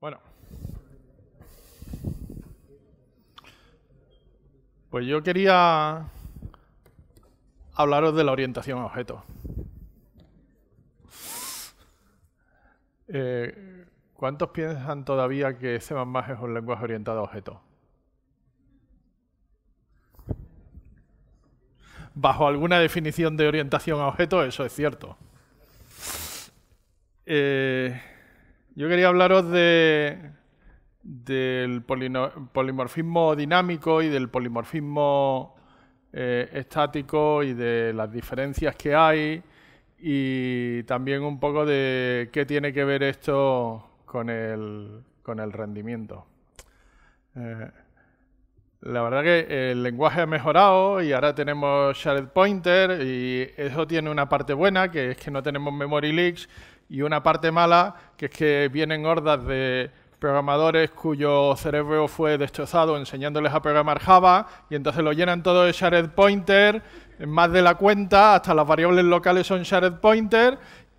Bueno. Pues yo quería hablaros de la orientación a objetos. Eh, ¿Cuántos piensan todavía que C++ es un lenguaje orientado a objetos? Bajo alguna definición de orientación a objetos, eso es cierto. Eh, yo quería hablaros de del polimorfismo dinámico y del polimorfismo eh, estático y de las diferencias que hay y también un poco de qué tiene que ver esto con el, con el rendimiento. Eh, la verdad que el lenguaje ha mejorado y ahora tenemos shared pointer y eso tiene una parte buena que es que no tenemos memory leaks, y una parte mala, que es que vienen hordas de programadores cuyo cerebro fue destrozado enseñándoles a programar Java y entonces lo llenan todo de shared pointer, más de la cuenta, hasta las variables locales son shared pointer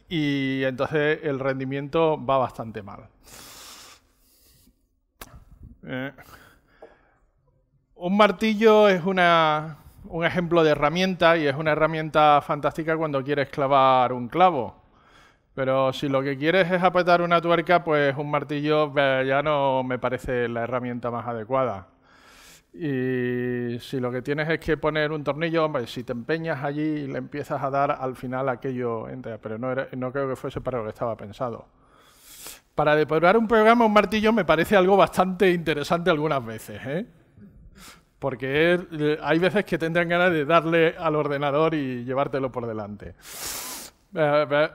y entonces el rendimiento va bastante mal. Eh, un martillo es una, un ejemplo de herramienta y es una herramienta fantástica cuando quieres clavar un clavo. Pero si lo que quieres es apretar una tuerca, pues un martillo ya no me parece la herramienta más adecuada. Y si lo que tienes es que poner un tornillo, si te empeñas allí y le empiezas a dar, al final aquello entra. Pero no, creo que fuese para lo que estaba pensado. Para depurar un programa, un martillo me parece algo bastante interesante algunas veces. ¿eh? Porque eh, hay veces que tendrán ganas de darle al ordenador y llevártelo por delante. Eh,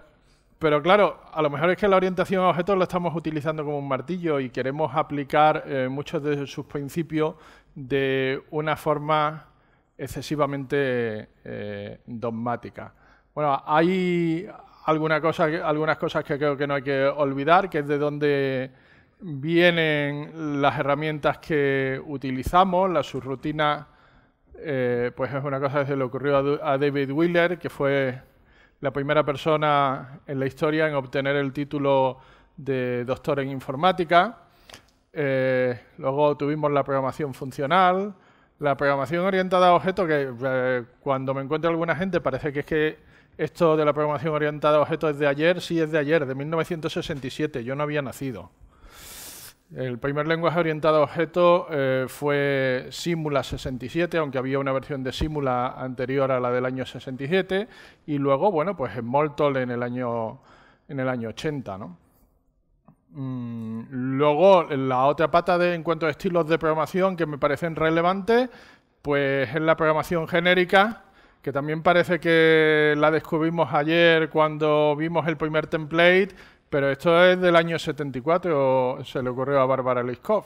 pero claro, a lo mejor es que la orientación a objetos la estamos utilizando como un martillo y queremos aplicar eh, muchos de sus principios de una forma excesivamente eh, dogmática. Bueno, hay alguna cosa, algunas cosas que creo que no hay que olvidar, que es de dónde vienen las herramientas que utilizamos, la subrutina. Eh, pues es una cosa que se le ocurrió a David Wheeler, que fue la primera persona en la historia en obtener el título de doctor en informática. Eh, luego tuvimos la programación funcional, la programación orientada a objetos, que eh, cuando me encuentro alguna gente parece que es que esto de la programación orientada a objetos es de ayer, sí es de ayer, de 1967, yo no había nacido. El primer lenguaje orientado a objeto eh, fue Simula 67, aunque había una versión de Simula anterior a la del año 67, y luego, bueno, pues en en el año, en el año 80, ¿no? Mm, luego, la otra pata de en cuanto a estilos de programación que me parecen relevantes, pues es la programación genérica, que también parece que la descubrimos ayer cuando vimos el primer template, pero esto es del año 74, o se le ocurrió a Bárbara Liskov.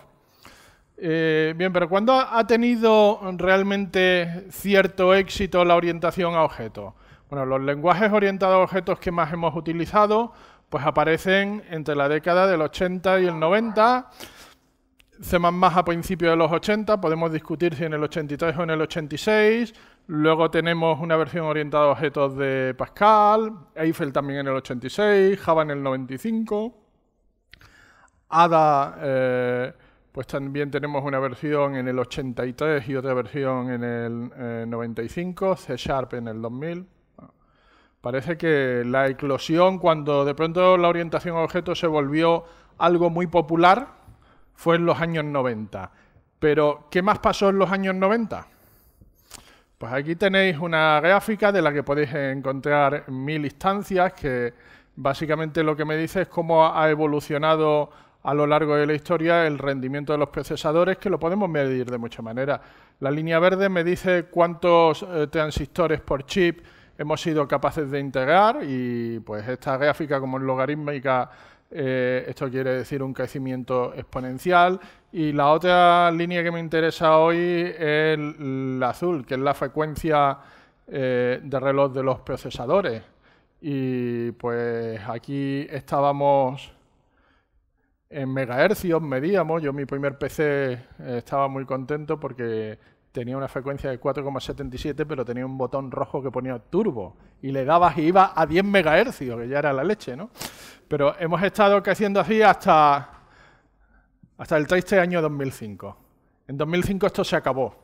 Eh, bien, pero ¿cuándo ha tenido realmente cierto éxito la orientación a objetos? Bueno, los lenguajes orientados a objetos que más hemos utilizado, pues aparecen entre la década del 80 y el 90. C++ a principios de los 80, podemos discutir si en el 83 o en el 86, Luego tenemos una versión orientada a objetos de Pascal, Eiffel también en el 86, Java en el 95, Ada, eh, pues también tenemos una versión en el 83 y otra versión en el 95, eh, C Sharp en el 2000. parece que la eclosión, cuando de pronto la orientación a objetos se volvió algo muy popular, fue en los años 90. Pero, ¿qué más pasó en los años 90? Pues aquí tenéis una gráfica de la que podéis encontrar mil instancias que básicamente lo que me dice es cómo ha evolucionado a lo largo de la historia el rendimiento de los procesadores, que lo podemos medir de muchas maneras. La línea verde me dice cuántos eh, transistores por chip hemos sido capaces de integrar y pues esta gráfica como es logarítmica eh, esto quiere decir un crecimiento exponencial. Y la otra línea que me interesa hoy es la azul, que es la frecuencia eh, de reloj de los procesadores. Y pues aquí estábamos en megahercios, medíamos. Yo mi primer PC eh, estaba muy contento porque tenía una frecuencia de 4,77, pero tenía un botón rojo que ponía turbo. Y le dabas y iba a 10 megahercios, que ya era la leche, ¿no? Pero hemos estado creciendo así hasta, hasta el triste año 2005. En 2005 esto se acabó.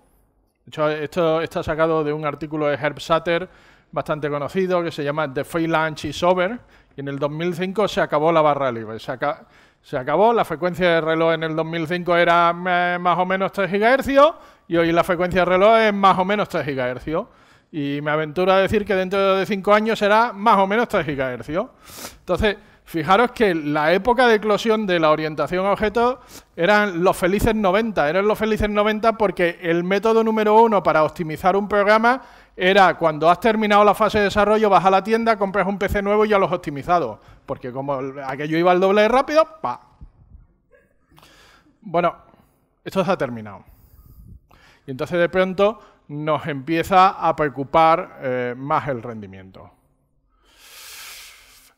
esto está sacado de un artículo de Herb Sutter bastante conocido que se llama The Free Lunch is Over. Y en el 2005 se acabó la barra libre. Se, se acabó, la frecuencia de reloj en el 2005 era más o menos 3 GHz y hoy la frecuencia de reloj es más o menos 3 GHz. Y me aventuro a decir que dentro de 5 años será más o menos 3 GHz. Entonces, Fijaros que la época de eclosión de la orientación a objetos eran los felices 90. Eran los felices 90 porque el método número uno para optimizar un programa era cuando has terminado la fase de desarrollo, vas a la tienda, compras un PC nuevo y ya has optimizado. Porque como aquello iba al doble de rápido, pa. Bueno, esto se ha terminado. Y entonces de pronto nos empieza a preocupar eh, más el rendimiento.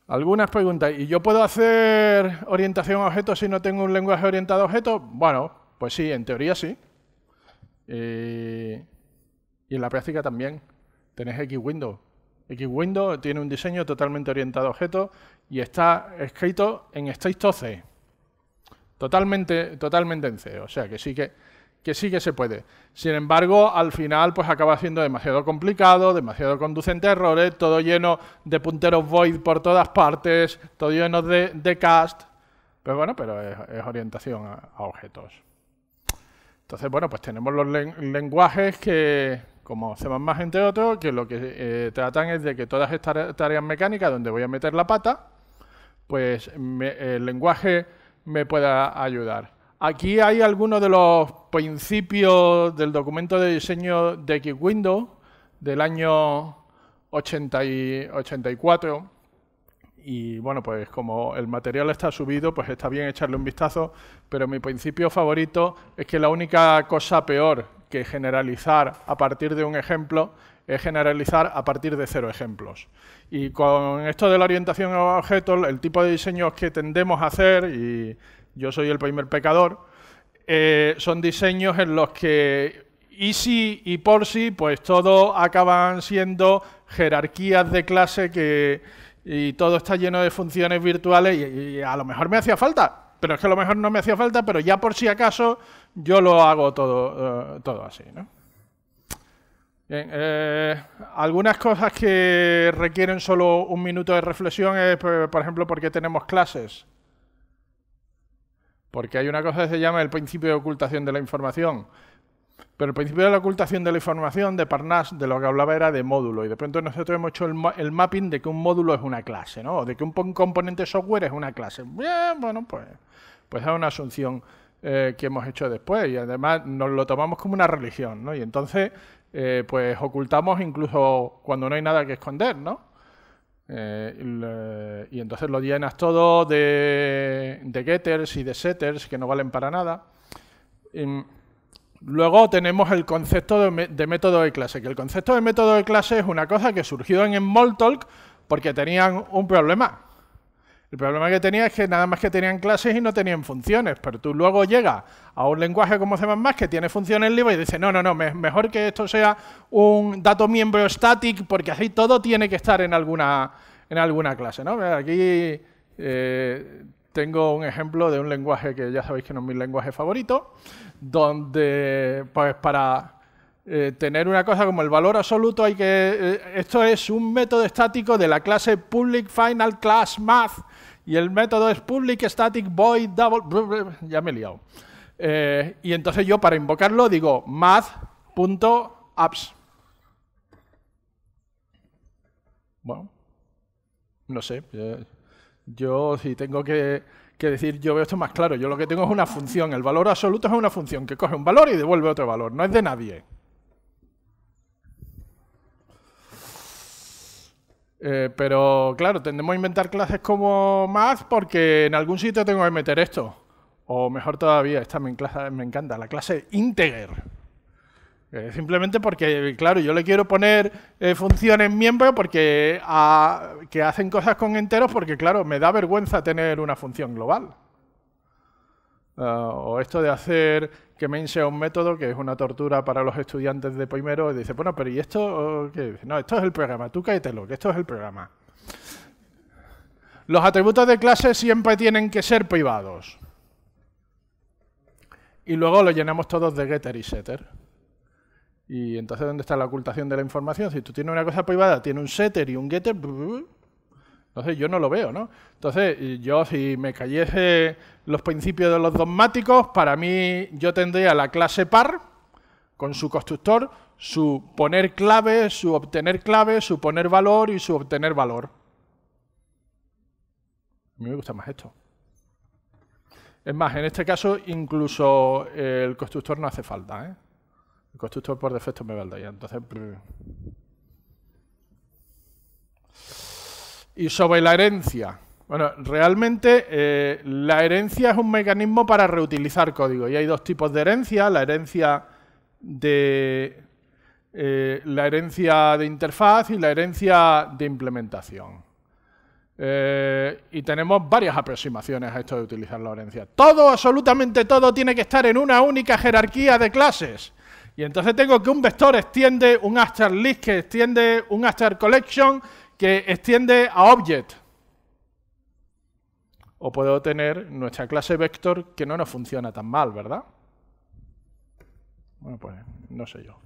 Algunas preguntas. ¿Y yo puedo hacer orientación a objetos si no tengo un lenguaje orientado a objetos? Bueno, pues sí, en teoría sí. y en la práctica también. Tenés Xwindow. Xwindow tiene un diseño totalmente orientado a objetos y está escrito en state 12. Totalmente, totalmente en C. O sea que sí que que sí que se puede. Sin embargo, al final pues acaba siendo demasiado complicado, demasiado conducente a errores, todo lleno de punteros void por todas partes, todo lleno de, de cast. Pero bueno, pero es, orientación a, objetos. Entonces, bueno, pues tenemos los lenguajes que, como más entre otros, que lo que eh, tratan es de que todas estas tareas mecánicas donde voy a meter la pata, pues el lenguaje me pueda ayudar. Aquí hay algunos de los principios del documento de diseño de x window del año 84. Y bueno, pues como el material está subido, pues está bien echarle un vistazo, pero mi principio favorito es que la única cosa peor que generalizar a partir de un ejemplo es generalizar a partir de cero ejemplos. Y con esto de la orientación a objetos, el tipo de diseños que tendemos a hacer y yo soy el primer pecador, eh, son diseños en los que Easy y por si, pues todo acaban siendo jerarquías de clase que, y todo está lleno de funciones virtuales y, a lo mejor me hacía falta, pero es que a lo mejor no me hacía falta, pero ya por si acaso yo lo hago todo, eh, todo así. ¿no? Bien, eh, algunas cosas que requieren solo un minuto de reflexión es, por ejemplo, por qué tenemos clases. Porque hay una cosa que se llama el principio de ocultación de la información. Pero el principio de la ocultación de la información de Parnas, de lo que hablaba era de módulo. Y de pronto nosotros hemos hecho el, mapping de que un módulo es una clase, ¿no? O de que un componente software es una clase. Bien, bueno, pues, pues es una asunción eh, que hemos hecho después. Y además nos lo tomamos como una religión, ¿no? Y entonces, eh, pues ocultamos incluso cuando no hay nada que esconder, ¿no? Eh, y entonces lo llenas todo de, getters y de setters que no valen para nada. luego tenemos el concepto de, método de clase, que el concepto de método de clase es una cosa que surgió en Moltalk porque tenían un problema el problema que tenía es que nada más que tenían clases y no tenían funciones, pero tú luego llegas a un lenguaje como C++ que tiene funciones libres y dices, no, no, no, mejor que esto sea un dato miembro static porque así todo tiene que estar en alguna, en alguna clase, Aquí eh, tengo un ejemplo de un lenguaje que ya sabéis que no es mi lenguaje favorito, donde pues para... Eh, tener una cosa como el valor absoluto hay que... Eh, esto es un método estático de la clase Public Final Class Math y el método es public static void double... Ya me he liado. Eh, y entonces yo para invocarlo digo math.apps. Bueno, no sé. Eh, yo si tengo que, decir, yo veo esto más claro. Yo lo que tengo es una función. El valor absoluto es una función que coge un valor y devuelve otro valor. No es de nadie. Eh, pero claro, tendemos a inventar clases como math porque en algún sitio tengo que meter esto. O mejor todavía, esta me, clase, me encanta, la clase integer. Eh, simplemente porque, claro, yo le quiero poner eh, funciones miembro porque que hacen cosas con enteros porque, claro, me da vergüenza tener una función global. Ah, o esto de hacer que main sea un método que es una tortura para los estudiantes de primero, y dice, bueno, pero ¿y esto qué? No, esto es el programa, tú cáetelo, que esto es el programa. Los atributos de clase siempre tienen que ser privados. Y luego lo llenamos todos de getter y setter. Y entonces, ¿dónde está la ocultación de la información? Si tú tienes una cosa privada, tiene un setter y un getter, entonces yo no lo veo, ¿no? Entonces yo si me cayese los principios de los dogmáticos, para mí yo tendría la clase par con su constructor, su poner clave, su obtener clave, su poner valor y su obtener valor. A mí me gusta más esto. Es más, en este caso incluso el constructor no hace falta, ¿eh? El constructor por defecto me valdría, entonces... Y sobre la herencia. Bueno, realmente eh, la herencia es un mecanismo para reutilizar código. Y hay dos tipos de herencia. La herencia de, eh, la herencia de interfaz y la herencia de implementación. Eh, y tenemos varias aproximaciones a esto de utilizar la herencia. Todo, absolutamente todo, tiene que estar en una única jerarquía de clases. Y entonces tengo que un vector extiende un list que extiende un collection que extiende a object. O puedo tener nuestra clase vector que no nos funciona tan mal, ¿verdad? Bueno, pues no sé yo.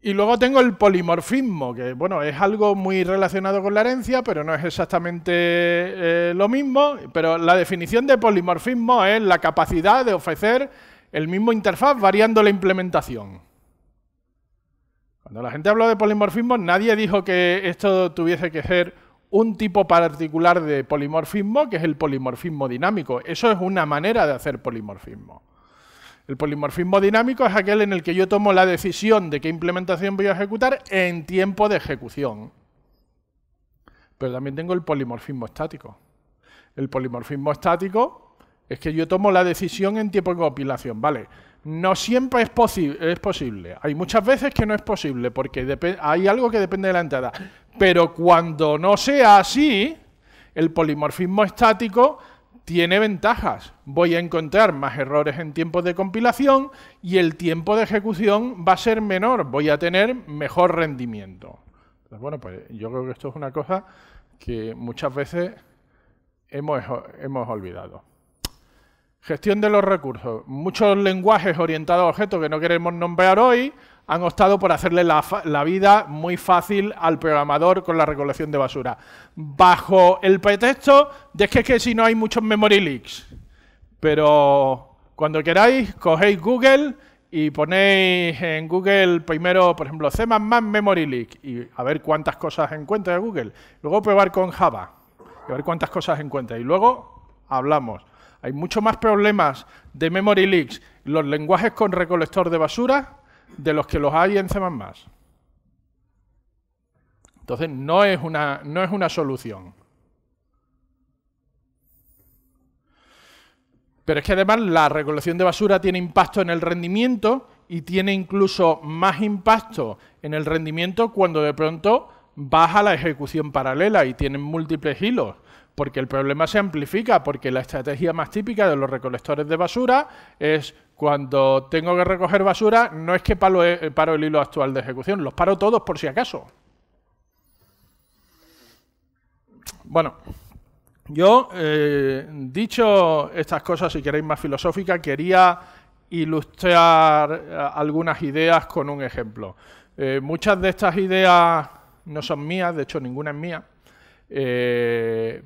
Y luego tengo el polimorfismo, que bueno, es algo muy relacionado con la herencia, pero no es exactamente eh, lo mismo. Pero la definición de polimorfismo es la capacidad de ofrecer el mismo interfaz variando la implementación. Cuando la gente habló de polimorfismo, nadie dijo que esto tuviese que ser un tipo particular de polimorfismo, que es el polimorfismo dinámico. Eso es una manera de hacer polimorfismo. El polimorfismo dinámico es aquel en el que yo tomo la decisión de qué implementación voy a ejecutar en tiempo de ejecución. Pero también tengo el polimorfismo estático. El polimorfismo estático es que yo tomo la decisión en tiempo de compilación. Vale, no siempre es, posible. Hay muchas veces que no es posible porque hay algo que depende de la entrada. Pero cuando no sea así, el polimorfismo estático tiene ventajas. Voy a encontrar más errores en tiempo de compilación y el tiempo de ejecución va a ser menor. Voy a tener mejor rendimiento. Pues bueno, pues yo creo que esto es una cosa que muchas veces hemos, hemos olvidado. Gestión de los recursos. Muchos lenguajes orientados a objetos que no queremos nombrar hoy han optado por hacerle la, vida muy fácil al programador con la recolección de basura. Bajo el pretexto de que, si no hay muchos memory leaks. Pero cuando queráis, cogéis Google y ponéis en Google primero, por ejemplo, C++ memory leak y a ver cuántas cosas encuentra Google. Luego probar con Java y a ver cuántas cosas encuentra. Y luego hablamos. Hay muchos más problemas de memory leaks, los lenguajes con recolector de basura, de los que los hay en C++. Entonces, no es una, no es una solución. Pero es que además la recolección de basura tiene impacto en el rendimiento y tiene incluso más impacto en el rendimiento cuando de pronto baja la ejecución paralela y tienen múltiples hilos porque el problema se amplifica, porque la estrategia más típica de los recolectores de basura es cuando tengo que recoger basura, no es que eh, paro, el hilo actual de ejecución, los paro todos por si acaso. Bueno, yo, eh, dicho estas cosas, si queréis más filosófica, quería ilustrar eh, algunas ideas con un ejemplo. muchas de estas ideas no son mías, de hecho ninguna es mía. Eh,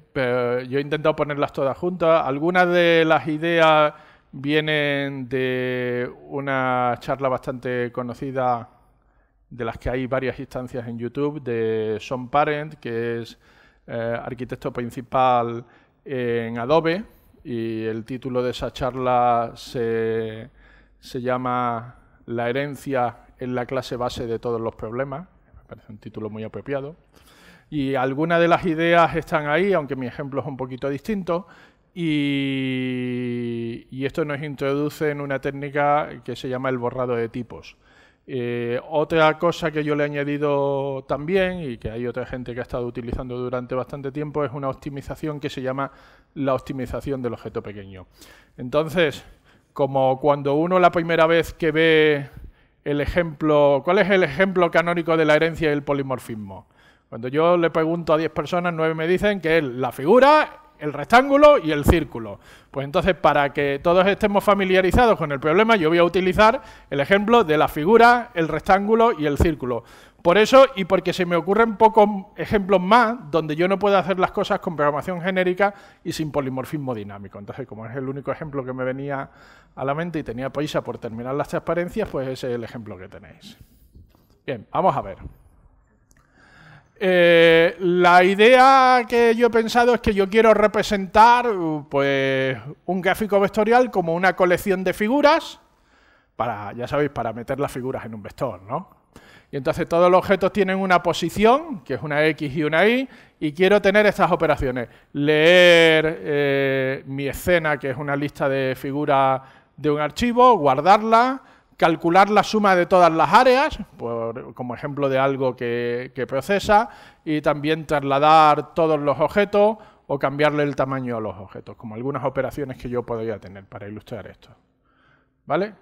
yo he intentado ponerlas todas juntas. Algunas de las ideas vienen de una charla bastante conocida, de las que hay varias instancias en YouTube, de Son Parent, que es eh, arquitecto principal en Adobe, y el título de esa charla se, se llama La herencia en la clase base de todos los problemas. Me parece un título muy apropiado. Y algunas de las ideas están ahí, aunque mi ejemplo es un poquito distinto. Y, esto nos introduce en una técnica que se llama el borrado de tipos. Eh, otra cosa que yo le he añadido también y que hay otra gente que ha estado utilizando durante bastante tiempo es una optimización que se llama la optimización del objeto pequeño. Entonces, como cuando uno la primera vez que ve el ejemplo, ¿cuál es el ejemplo canónico de la herencia y el polimorfismo? Cuando yo le pregunto a 10 personas, 9 me dicen que es la figura, el rectángulo y el círculo. Pues entonces, para que todos estemos familiarizados con el problema, yo voy a utilizar el ejemplo de la figura, el rectángulo y el círculo. Por eso y porque se me ocurren pocos ejemplos más donde yo no pueda hacer las cosas con programación genérica y sin polimorfismo dinámico. Entonces, como es el único ejemplo que me venía a la mente y tenía prisa por terminar las transparencias, pues ese es el ejemplo que tenéis. Bien, vamos a ver. Eh, la idea que yo he pensado es que yo quiero representar pues, un gráfico vectorial como una colección de figuras, para, ya sabéis, para meter las figuras en un vector, ¿no? Y entonces todos los objetos tienen una posición, que es una X y una Y, y quiero tener estas operaciones. Leer eh, mi escena, que es una lista de figuras de un archivo, guardarla, calcular la suma de todas las áreas, como ejemplo de algo que, que, procesa, y también trasladar todos los objetos o cambiarle el tamaño a los objetos, como algunas operaciones que yo podría tener para ilustrar esto. ¿Vale?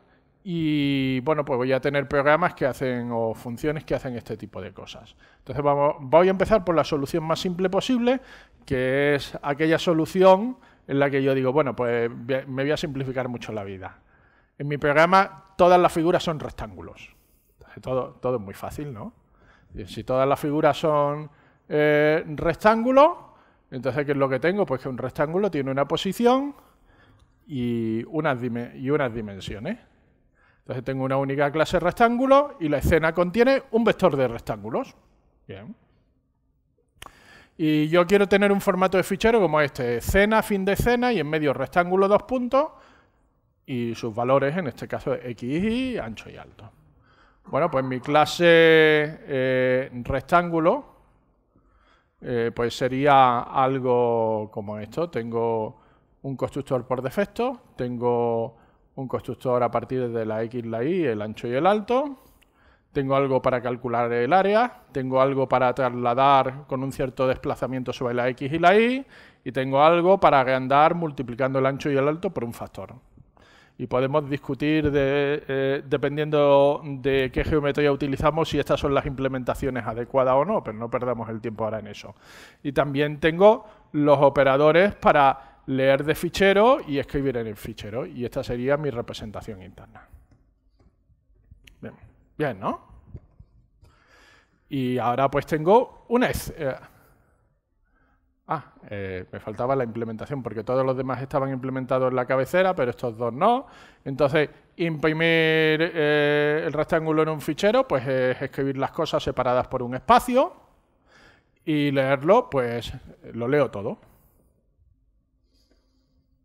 Y bueno, pues voy a tener programas que hacen o funciones que hacen este tipo de cosas. Entonces vamos, voy a empezar por la solución más simple posible, que es aquella solución en la que yo digo, bueno, pues me voy a simplificar mucho la vida. En mi programa todas las figuras son rectángulos. Todo, todo es muy fácil, ¿no? Si todas las figuras son eh, rectángulos, entonces ¿qué es lo que tengo? Pues que un rectángulo tiene una posición y unas, y unas dimensiones. Entonces tengo una única clase rectángulo y la escena contiene un vector de rectángulos. Bien. Y yo quiero tener un formato de fichero como este, escena, fin de escena y en medio rectángulo dos puntos y sus valores, en este caso x, Y, ancho y alto. Bueno, pues mi clase eh, rectángulo eh, pues sería algo como esto. Tengo un constructor por defecto, tengo un constructor a partir de la x, la y, el ancho y el alto, tengo algo para calcular el área, tengo algo para trasladar con un cierto desplazamiento sobre la x y la y, y tengo algo para agrandar multiplicando el ancho y el alto por un factor y podemos discutir eh, dependiendo de qué geometría utilizamos si estas son las implementaciones adecuadas o no, pero no perdamos el tiempo ahora en eso. Y también tengo los operadores para leer de fichero y escribir en el fichero y esta sería mi representación interna. Bien, ¿no? Y ahora pues tengo una... Ah, eh, me faltaba la implementación, porque todos los demás estaban implementados en la cabecera, pero estos dos no. Entonces, imprimir eh, el rectángulo en un fichero, pues es escribir las cosas separadas por un espacio. Y leerlo, pues lo leo todo.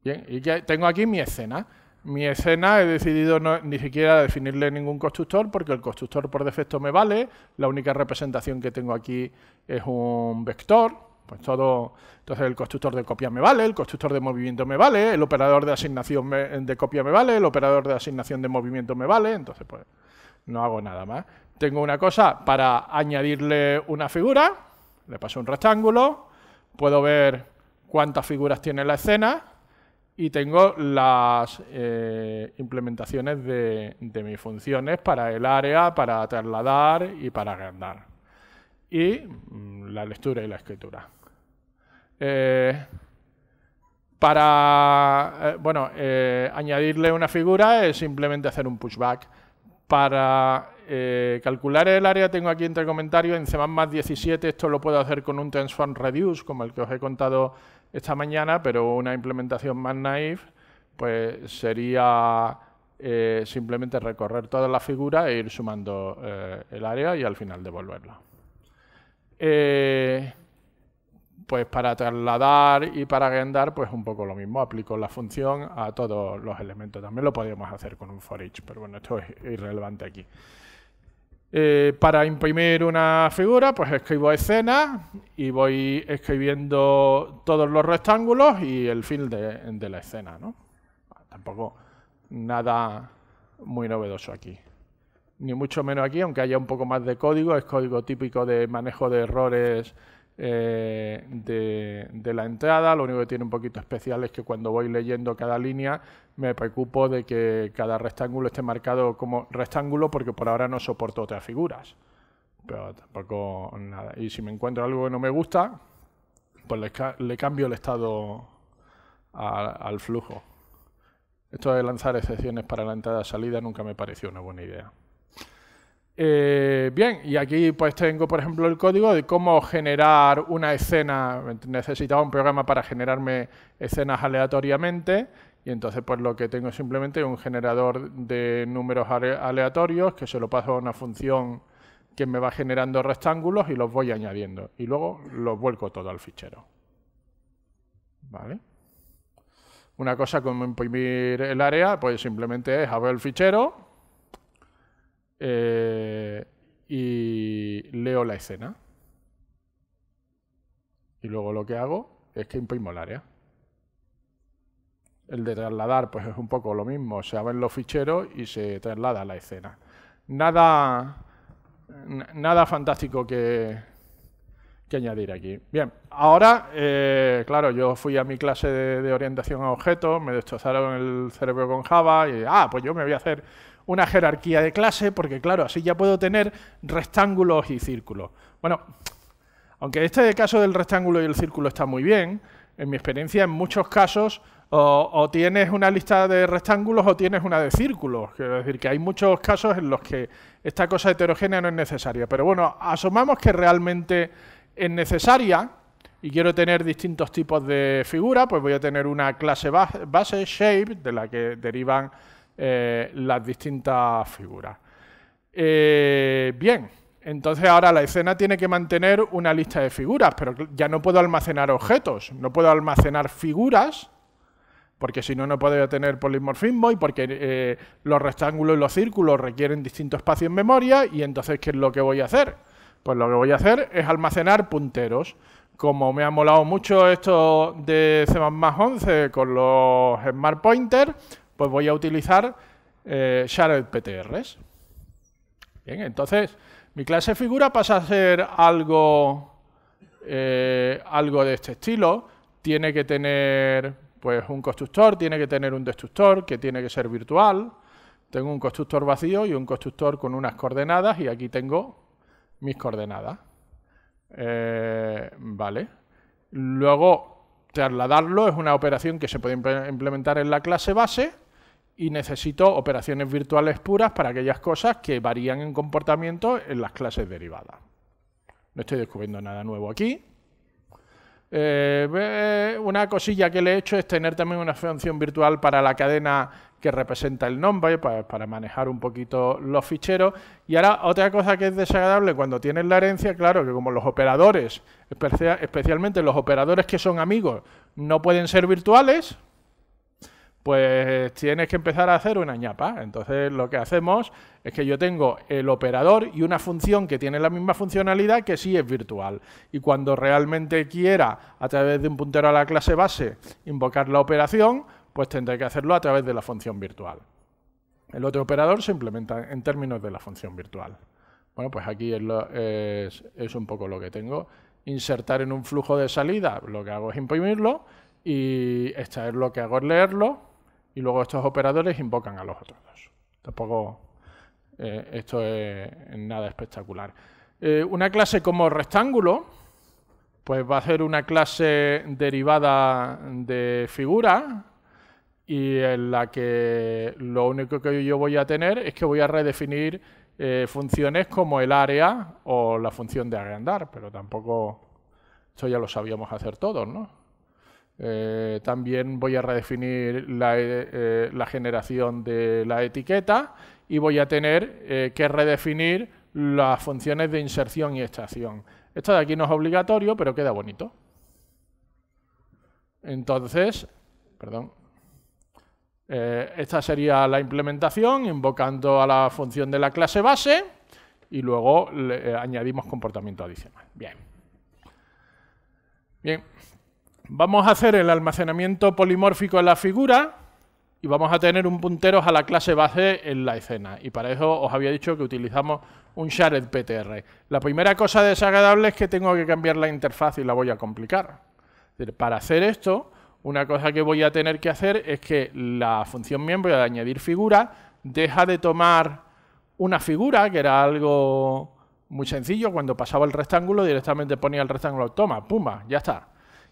Bien, y ya tengo aquí mi escena. Mi escena he decidido ni siquiera definirle ningún constructor porque el constructor por defecto me vale. La única representación que tengo aquí es un vector. Pues todo, entonces el constructor de copia me vale, el constructor de movimiento me vale, el operador de asignación de copia me vale, el operador de asignación de movimiento me vale, entonces pues no hago nada más. Tengo una cosa para añadirle una figura, le paso un rectángulo, puedo ver cuántas figuras tiene la escena y tengo las eh, implementaciones de, de mis funciones para el área, para trasladar y para agrandar. Y mm, la lectura y la escritura. Eh, para eh, bueno, eh, añadirle una figura es simplemente hacer un pushback. Para calcular el área tengo aquí entre comentarios, en más 17 esto lo puedo hacer con un transform reduce, como el que os he contado esta mañana, pero una implementación más naive pues sería simplemente recorrer toda la figura e ir sumando el área y al final devolverla pues para trasladar y para agendar, pues un poco lo mismo, aplico la función a todos los elementos. También lo podríamos hacer con un for each, pero bueno, esto es irrelevante aquí. Eh, para imprimir una figura, pues escribo escena y voy escribiendo todos los rectángulos y el fin de, de la escena, ¿no? Tampoco nada muy novedoso aquí ni mucho menos aquí, aunque haya un poco más de código, es código típico de manejo de errores eh, de, la entrada. Lo único que tiene un poquito especial es que cuando voy leyendo cada línea me preocupo de que cada rectángulo esté marcado como rectángulo porque por ahora no soporto otras figuras. Pero tampoco nada. Y si me encuentro algo que no me gusta, pues le, cambio el estado al flujo. Esto de lanzar excepciones para la entrada-salida nunca me pareció una buena idea. Eh, bien, y aquí pues tengo, por ejemplo, el código de cómo generar una escena. Necesitaba un programa para generarme escenas aleatoriamente. Y entonces, pues lo que tengo es simplemente un generador de números aleatorios que se lo paso a una función que me va generando rectángulos y los voy añadiendo. Y luego los vuelco todo al fichero. ¿Vale? Una cosa como imprimir el área, pues simplemente es abrir el fichero, eh, y leo la escena. Y luego lo que hago es que imprimo el área. El de trasladar, pues es un poco lo mismo. Se abren los ficheros y se traslada la escena. Nada, nada fantástico que, añadir aquí. Bien, ahora, eh, claro, yo fui a mi clase de, orientación a objetos, me destrozaron el cerebro con Java y, ah, pues yo me voy a hacer una jerarquía de clase, porque claro, así ya puedo tener rectángulos y círculos. Bueno, aunque este caso del rectángulo y el círculo está muy bien, en mi experiencia en muchos casos o, tienes una lista de rectángulos o tienes una de círculos. Quiero decir que hay muchos casos en los que esta cosa heterogénea no es necesaria. Pero bueno, asomamos que realmente es necesaria y quiero tener distintos tipos de figura, pues voy a tener una clase base, shape, de la que derivan eh, las distintas figuras. Eh, bien, entonces ahora la escena tiene que mantener una lista de figuras, pero ya no puedo almacenar objetos, no puedo almacenar figuras, porque si no, no puedo tener polimorfismo y porque eh, los rectángulos y los círculos requieren distinto espacio en memoria y entonces, ¿qué es lo que voy a hacer? Pues lo que voy a hacer es almacenar punteros. Como me ha molado mucho esto de C++ 11 con los Smart Pointer, pues voy a utilizar eh, shared PTRs. Bien, entonces mi clase figura pasa a ser algo, eh, algo de este estilo. Tiene que tener pues, un constructor, tiene que tener un destructor, que tiene que ser virtual. Tengo un constructor vacío y un constructor con unas coordenadas y aquí tengo mis coordenadas. Eh, vale. Luego, trasladarlo es una operación que se puede implementar en la clase base y necesito operaciones virtuales puras para aquellas cosas que varían en comportamiento en las clases derivadas. No estoy descubriendo nada nuevo aquí. Eh, eh, una cosilla que le he hecho es tener también una función virtual para la cadena que representa el nombre, para manejar un poquito los ficheros. Y ahora otra cosa que es desagradable cuando tienes la herencia, claro que como los operadores, especialmente los operadores que son amigos, no pueden ser virtuales, pues tienes que empezar a hacer una ñapa. Entonces lo que hacemos es que yo tengo el operador y una función que tiene la misma funcionalidad que sí es virtual. Y cuando realmente quiera, a través de un puntero a la clase base, invocar la operación, pues tendré que hacerlo a través de la función virtual. El otro operador se implementa en términos de la función virtual. Bueno, pues aquí es, un poco lo que tengo. Insertar en un flujo de salida, lo que hago es imprimirlo y extraer lo que hago es leerlo y luego estos operadores invocan a los otros dos. Tampoco eh, esto es nada espectacular. Eh, una clase como rectángulo, pues va a ser una clase derivada de figura y en la que lo único que yo voy a tener es que voy a redefinir eh, funciones como el área o la función de agrandar, pero tampoco esto ya lo sabíamos hacer todos, ¿no? Eh, también voy a redefinir eh, eh, la, generación de la etiqueta y voy a tener que redefinir las funciones de inserción y extracción. Esto de aquí no es obligatorio, pero queda bonito. Entonces, perdón, esta sería la implementación invocando a la función de la clase base y luego le añadimos comportamiento adicional. Bien. Bien. Vamos a hacer el almacenamiento polimórfico en la figura y vamos a tener un puntero a la clase base en la escena. Y para eso os había dicho que utilizamos un shared PTR. La primera cosa desagradable es que tengo que cambiar la interfaz y la voy a complicar. Para hacer esto, una cosa que voy a tener que hacer es que la función miembro de añadir figura deja de tomar una figura, que era algo muy sencillo, cuando pasaba el rectángulo directamente ponía el rectángulo, toma, pumba, ya está.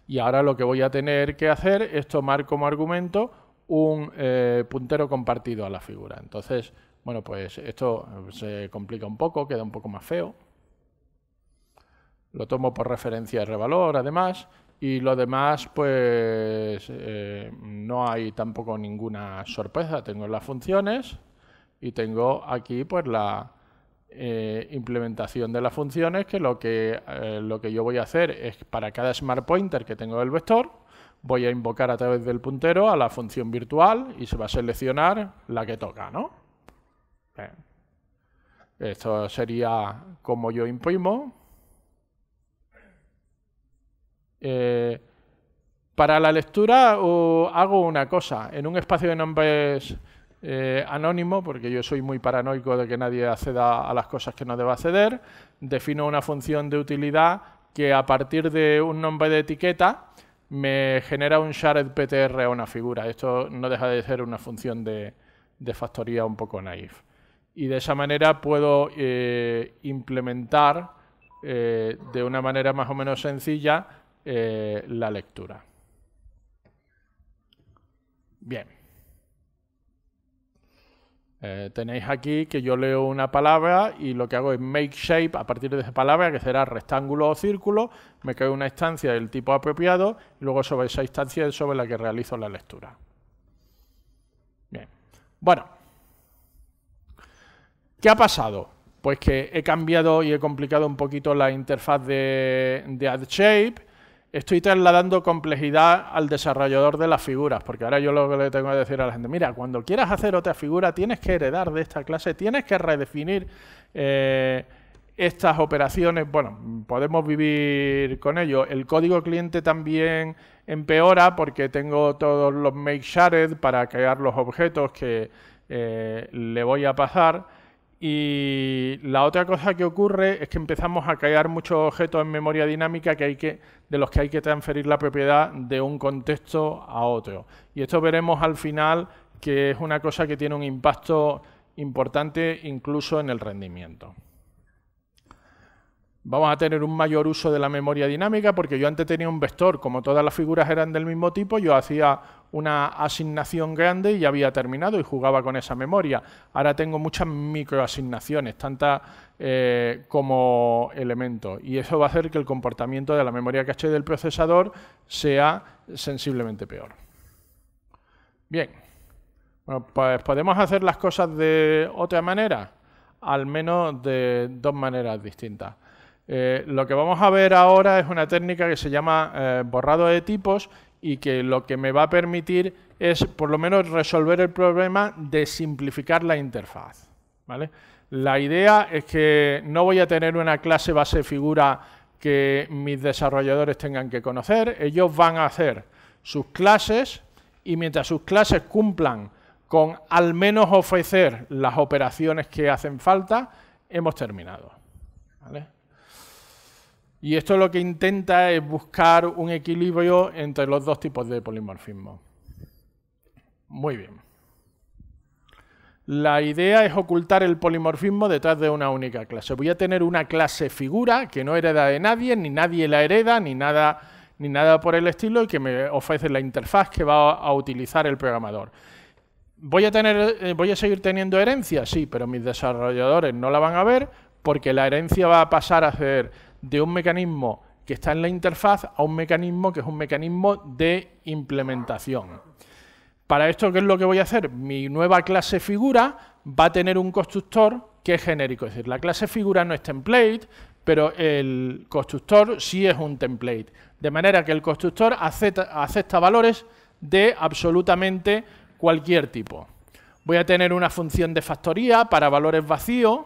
Y ahora lo que voy a tener que hacer es tomar como argumento un eh, puntero compartido a la figura. Entonces, bueno, pues esto eh, se complica un poco, queda un poco más feo. Lo tomo por referencia de revalor, además, y lo demás, pues eh, no hay tampoco ninguna sorpresa. Tengo las funciones y tengo aquí pues la, eh, implementación de las funciones que lo que, eh, lo que yo voy a hacer es para cada smart pointer que tengo del vector, voy a invocar a través del puntero a la función virtual y se va a seleccionar la que toca, ¿no? Esto sería como yo imprimo. Eh, para la lectura uh, hago una cosa. En un espacio de nombres eh, anónimo, porque yo soy muy paranoico de que nadie acceda a las cosas que no deba acceder. Defino una función de utilidad que a partir de un nombre de etiqueta me genera un shared PTR a una figura. Esto no deja de ser una función de, factoría un poco naif. Y de esa manera puedo eh, implementar eh, de una manera más o menos sencilla la lectura. Bien. Eh, tenéis aquí que yo leo una palabra y lo que hago es make shape a partir de esa palabra, que será rectángulo o círculo, me creo una instancia del tipo apropiado y luego sobre esa instancia es sobre la que realizo la lectura. Bien, bueno, ¿qué ha pasado? Pues que he cambiado y he complicado un poquito la interfaz de, addShape Estoy trasladando complejidad al desarrollador de las figuras, porque ahora yo lo que le tengo que decir a la gente, mira, cuando quieras hacer otra figura tienes que heredar de esta clase, tienes que redefinir eh, estas operaciones. Bueno, podemos vivir con ello. El código cliente también empeora porque tengo todos los make para crear los objetos que eh, le voy a pasar. Y la otra cosa que ocurre es que empezamos a crear muchos objetos en memoria dinámica que hay de los que hay que transferir la propiedad de un contexto a otro. Y esto veremos al final que es una cosa que tiene un impacto importante incluso en el rendimiento. Vamos a tener un mayor uso de la memoria dinámica porque yo antes tenía un vector, como todas las figuras eran del mismo tipo, yo hacía una asignación grande y ya había terminado y jugaba con esa memoria. Ahora tengo muchas microasignaciones, tantas eh, como elementos, y eso va a hacer que el comportamiento de la memoria caché del procesador sea sensiblemente peor. Bien, pues podemos hacer las cosas de otra manera, al menos de dos maneras distintas. Eh, lo que vamos a ver ahora es una técnica que se llama eh, borrado de tipos y que lo que me va a permitir es por lo menos resolver el problema de simplificar la interfaz. ¿vale? La idea es que no voy a tener una clase base figura que mis desarrolladores tengan que conocer. Ellos van a hacer sus clases y mientras sus clases cumplan con al menos ofrecer las operaciones que hacen falta, hemos terminado. ¿vale? Y esto lo que intenta es buscar un equilibrio entre los dos tipos de polimorfismo. Muy bien. La idea es ocultar el polimorfismo detrás de una única clase. Voy a tener una clase figura que no hereda de nadie, ni nadie la hereda, ni nada, ni nada por el estilo, y que me ofrece la interfaz que va a utilizar el programador. ¿Voy a, eh, ¿Voy a seguir teniendo herencia? Sí, pero mis desarrolladores no la van a ver porque la herencia va a pasar a ser de un mecanismo que está en la interfaz a un mecanismo que es un mecanismo de implementación. Para esto, ¿qué es lo que voy a hacer? Mi nueva clase figura va a tener un constructor que es genérico. Es decir, la clase figura no es template, pero el constructor sí es un template. De manera que el constructor acepta, acepta valores de absolutamente cualquier tipo. Voy a tener una función de factoría para valores vacíos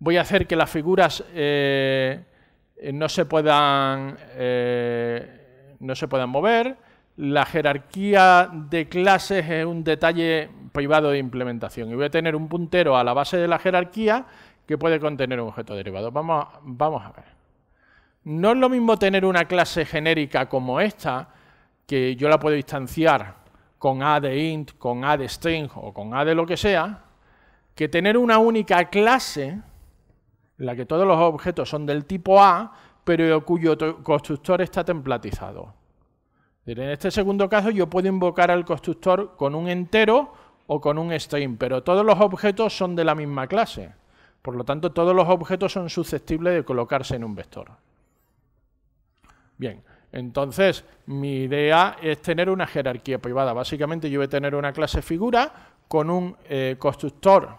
voy a hacer que las figuras eh, eh, no, se puedan, eh, no se puedan mover. La jerarquía de clases es un detalle privado de implementación y voy a tener un puntero a la base de la jerarquía que puede contener un objeto derivado. Vamos, vamos a ver. No es lo mismo tener una clase genérica como esta, que yo la puedo instanciar con A de int, con A de string o con A de lo que sea, que tener una única clase en la que todos los objetos son del tipo A, pero cuyo constructor está templatizado. En este segundo caso yo puedo invocar al constructor con un entero o con un string, pero todos los objetos son de la misma clase. Por lo tanto, todos los objetos son susceptibles de colocarse en un vector. Bien, entonces mi idea es tener una jerarquía privada. Básicamente yo voy a tener una clase figura con un eh, constructor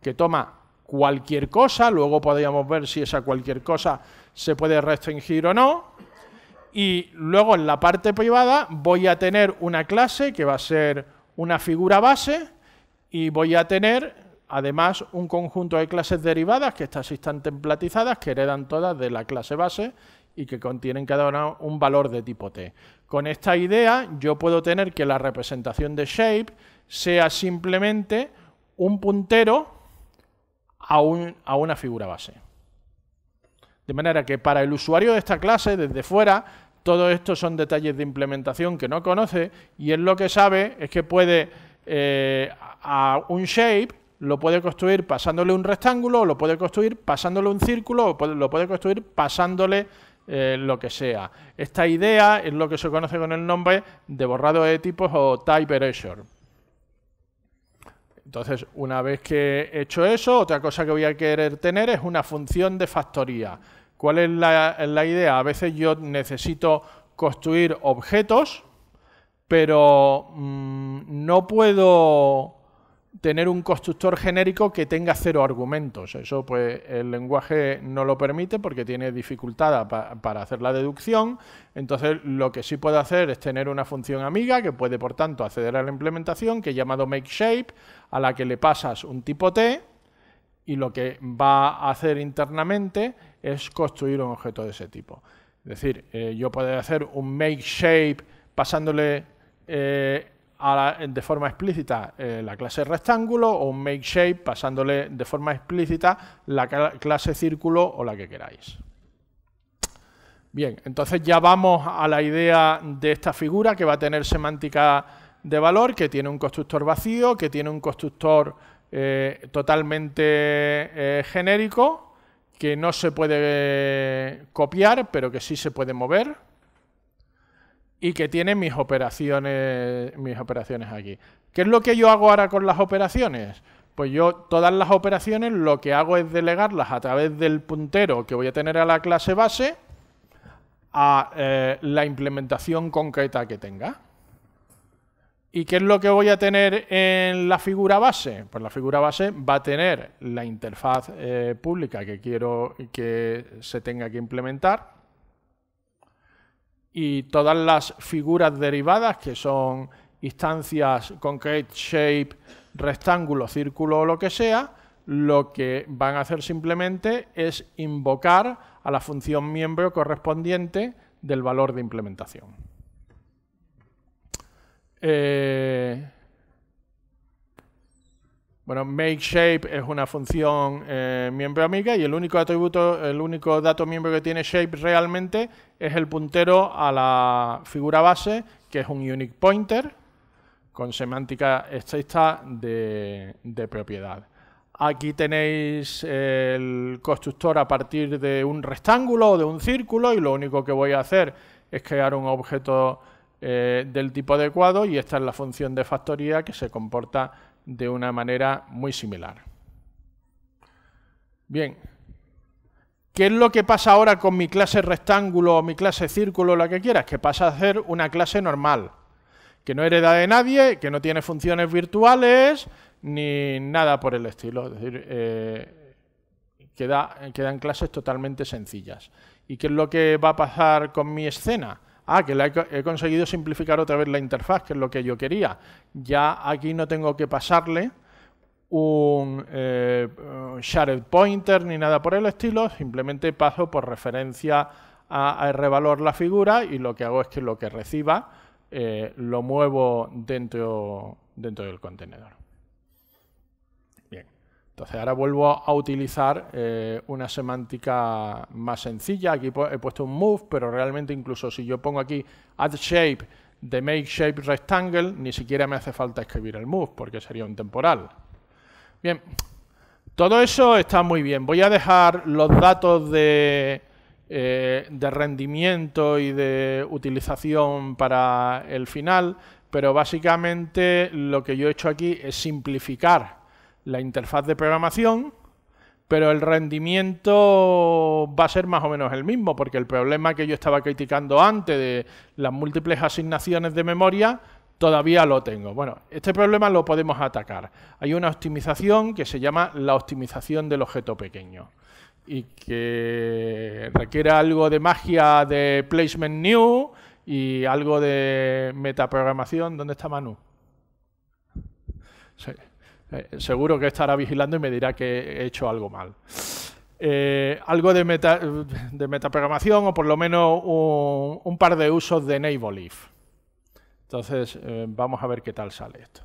que toma cualquier cosa, luego podríamos ver si esa cualquier cosa se puede restringir o no, y luego en la parte privada voy a tener una clase que va a ser una figura base y voy a tener además un conjunto de clases derivadas que estas están templatizadas, que heredan todas de la clase base y que contienen cada una un valor de tipo t. Con esta idea yo puedo tener que la representación de shape sea simplemente un puntero a, una figura base. De manera que para el usuario de esta clase, desde fuera, todo esto son detalles de implementación que no conoce y él lo que sabe es que puede eh, a un shape lo puede construir pasándole un rectángulo, lo puede construir pasándole un círculo, o lo puede construir pasándole eh, lo que sea. Esta idea es lo que se conoce con el nombre de borrado de tipos o type erasure. Entonces, una vez que he hecho eso, otra cosa que voy a querer tener es una función de factoría. ¿Cuál es la, idea? A veces yo necesito construir objetos, pero mm, no puedo tener un constructor genérico que tenga cero argumentos. Eso pues el lenguaje no lo permite porque tiene dificultad para hacer la deducción. Entonces lo que sí puede hacer es tener una función amiga que puede por tanto acceder a la implementación que he llamado makeShape a la que le pasas un tipo T y lo que va a hacer internamente es construir un objeto de ese tipo. Es decir, eh, yo puedo hacer un makeShape pasándole... Eh, de forma explícita eh, la clase rectángulo o un make shape pasándole de forma explícita la clase círculo o la que queráis. Bien, entonces ya vamos a la idea de esta figura que va a tener semántica de valor, que tiene un constructor vacío, que tiene un constructor eh, totalmente eh, genérico, que no se puede copiar, pero que sí se puede mover, y que tiene mis operaciones, mis operaciones aquí. ¿Qué es lo que yo hago ahora con las operaciones? Pues yo todas las operaciones lo que hago es delegarlas a través del puntero que voy a tener a la clase base a eh, la implementación concreta que tenga. ¿Y qué es lo que voy a tener en la figura base? Pues la figura base va a tener la interfaz eh, pública que quiero que se tenga que implementar y todas las figuras derivadas, que son instancias concrete, shape, rectángulo, círculo o lo que sea, lo que van a hacer simplemente es invocar a la función miembro correspondiente del valor de implementación. Eh, bueno, makeShape es una función eh, miembro amiga y el único atributo, el único dato miembro que tiene shape realmente es el puntero a la figura base, que es un unique pointer con semántica estricta de, de propiedad. Aquí tenéis el constructor a partir de un rectángulo o de un círculo y lo único que voy a hacer es crear un objeto eh, del tipo adecuado y esta es la función de factoría que se comporta de una manera muy similar. Bien, ¿qué es lo que pasa ahora con mi clase rectángulo o mi clase círculo, la que quieras? Que pasa a ser una clase normal, que no hereda de nadie, que no tiene funciones virtuales, ni nada por el estilo. Es decir, eh, queda, quedan clases totalmente sencillas. ¿Y qué es lo que va a pasar con mi escena? Ah, que he, conseguido simplificar otra vez la interfaz, que es lo que yo quería. Ya aquí no tengo que pasarle un eh, shared pointer ni nada por el estilo, simplemente paso por referencia a, a la figura y lo que hago es que lo que reciba eh, lo muevo dentro, dentro del contenedor. Entonces ahora vuelvo a utilizar eh, una semántica más sencilla. Aquí he puesto un move, pero realmente incluso si yo pongo aquí add shape de make shape rectangle, ni siquiera me hace falta escribir el move, porque sería un temporal. Bien, todo eso está muy bien. Voy a dejar los datos de, eh, de rendimiento y de utilización para el final, pero básicamente lo que yo he hecho aquí es simplificar la interfaz de programación, pero el rendimiento va a ser más o menos el mismo, porque el problema que yo estaba criticando antes de las múltiples asignaciones de memoria todavía lo tengo. Bueno, este problema lo podemos atacar. Hay una optimización que se llama la optimización del objeto pequeño y que requiere algo de magia de placement new y algo de metaprogramación. ¿Dónde está Manu? Sí. Eh, seguro que estará vigilando y me dirá que he hecho algo mal. Eh, algo de, metaprogramación o por lo menos un, par de usos de Enable If. Entonces, eh, vamos a ver qué tal sale esto.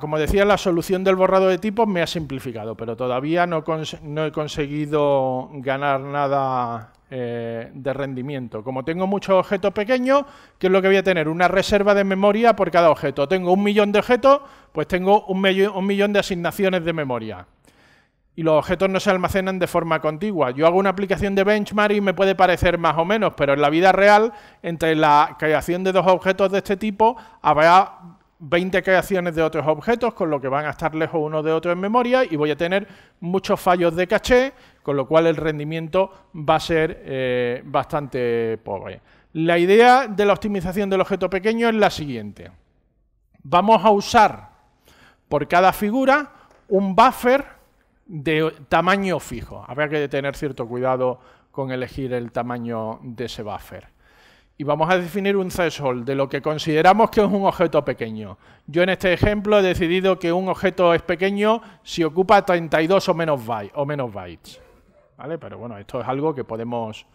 como decía, la solución del borrado de tipos me ha simplificado, pero todavía no he conseguido ganar nada eh, de rendimiento. Como tengo muchos objetos pequeños, ¿qué es lo que voy a tener? Una reserva de memoria por cada objeto. Tengo un millón de objetos, pues tengo un, millón de asignaciones de memoria. Y los objetos no se almacenan de forma contigua. Yo hago una aplicación de benchmark y me puede parecer más o menos, pero en la vida real, entre la creación de dos objetos de este tipo, habrá 20 creaciones de otros objetos, con lo que van a estar lejos uno de otro en memoria y voy a tener muchos fallos de caché con lo cual el rendimiento va a ser eh, bastante pobre. La idea de la optimización del objeto pequeño es la siguiente. Vamos a usar por cada figura un buffer de tamaño fijo. Habrá que tener cierto cuidado con elegir el tamaño de ese buffer. Y vamos a definir un threshold de lo que consideramos que es un objeto pequeño. Yo en este ejemplo he decidido que un objeto es pequeño si ocupa 32 o menos bytes. ¿vale? Pero bueno, esto es algo que podemos,